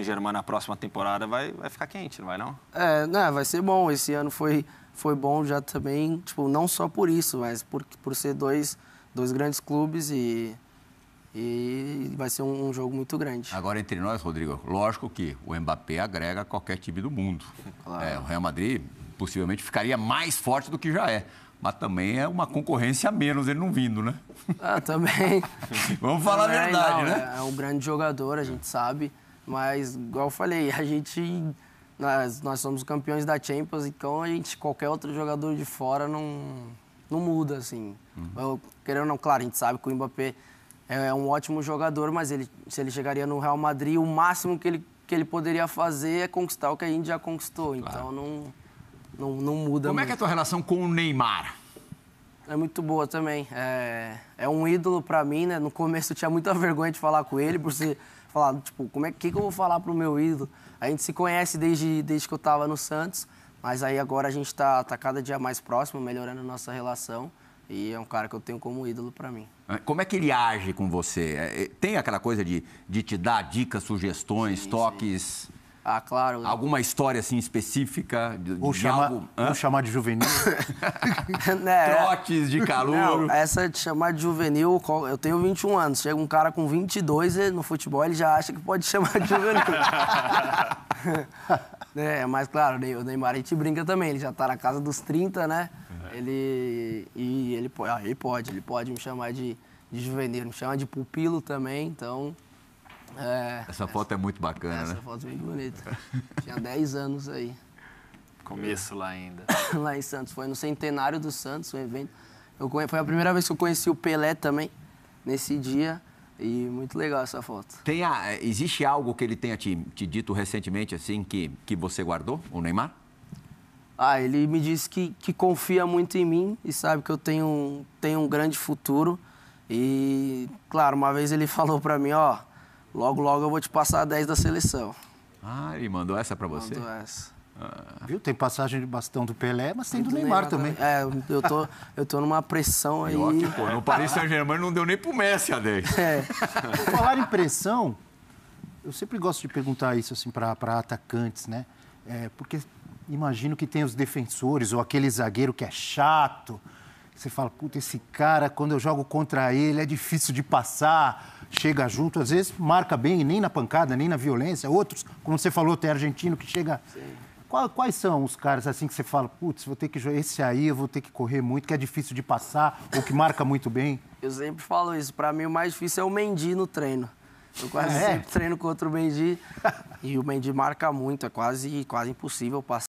Germano na próxima temporada vai, vai ficar quente, não vai não? É, né, vai ser bom. Esse ano foi, foi bom já também, tipo, não só por isso, mas por, por ser dois, dois grandes clubes e, e vai ser um, um jogo muito grande. Agora, entre nós, Rodrigo, lógico que o Mbappé agrega qualquer time do mundo. Claro. É, o Real Madrid possivelmente ficaria mais forte do que já é. Mas também é uma concorrência a menos ele não vindo, né? Ah, também. Vamos falar também, a verdade, não, né? É, é um grande jogador, a gente sabe. Mas, igual eu falei, a gente. Nós, nós somos campeões da Champions, então a gente, qualquer outro jogador de fora não, não muda, assim. Uhum. Eu, querendo ou não, claro, a gente sabe que o Mbappé é, é um ótimo jogador, mas ele, se ele chegaria no Real Madrid, o máximo que ele, que ele poderia fazer é conquistar o que a gente já conquistou. Claro. Então não, não, não muda Como muito. é que é a tua relação com o Neymar? É muito boa também. É, é um ídolo para mim, né? No começo eu tinha muita vergonha de falar com ele, por ser falar, tipo, como é que, que eu vou falar pro meu ídolo? A gente se conhece desde, desde que eu tava no Santos, mas aí agora a gente tá, tá cada dia mais próximo, melhorando nossa relação. E é um cara que eu tenho como ídolo para mim. Ah, como é que ele age com você? É, é, tem aquela coisa de, de te dar dicas, sugestões, sim, toques? Sim. Ah, claro. Alguma história assim específica? De, Ou de chama, algo... Vou chamar de juvenil? Né, é, Trotes de calor? Não, essa de chamar de juvenil, eu tenho 21 anos. Chega um cara com 22 e no futebol ele já acha que pode chamar de juvenil. é, mas claro, o Neymar a gente brinca também. Ele já está na casa dos 30, né? É. Ele, e ele, ah, ele pode, ele pode me chamar de, de juvenil. Me chama de pupilo também, então... É, essa foto é muito bacana, essa né? Essa foto é muito bonita. Tinha 10 anos aí. Começo lá ainda. lá em Santos. Foi no centenário do Santos, um evento. Eu, foi a primeira vez que eu conheci o Pelé também, nesse dia. E muito legal essa foto. Tem a, é, existe algo que ele tenha te, te dito recentemente, assim, que, que você guardou, o Neymar? Ah, ele me disse que, que confia muito em mim e sabe que eu tenho, tenho um grande futuro. E, claro, uma vez ele falou para mim, ó... Oh, Logo, logo eu vou te passar a 10 da seleção. Ah, ele mandou essa para você? Mandou essa. Ah. Viu? Tem passagem de bastão do Pelé, mas tem do, do Neymar, Neymar, também. É, eu tô, eu tô numa pressão aí. Ó, que, pô, no Paris Saint-Germain não deu nem pro Messi a 10. É. Por falar em pressão, eu sempre gosto de perguntar isso assim para atacantes, né? É, porque imagino que tem os defensores ou aquele zagueiro que é chato. Você fala, puta, esse cara, quando eu jogo contra ele, é difícil de passar chega junto, às vezes marca bem, nem na pancada, nem na violência. Outros, como você falou, tem argentino que chega. Qual, quais são os caras assim que você fala, putz, vou ter que jogar esse aí, eu vou ter que correr muito, que é difícil de passar, ou que marca muito bem? Eu sempre falo isso, para mim o mais difícil é o Mendy no treino. Eu quase é. sempre treino contra o Mendy e o Mendy marca muito, é quase, quase impossível passar.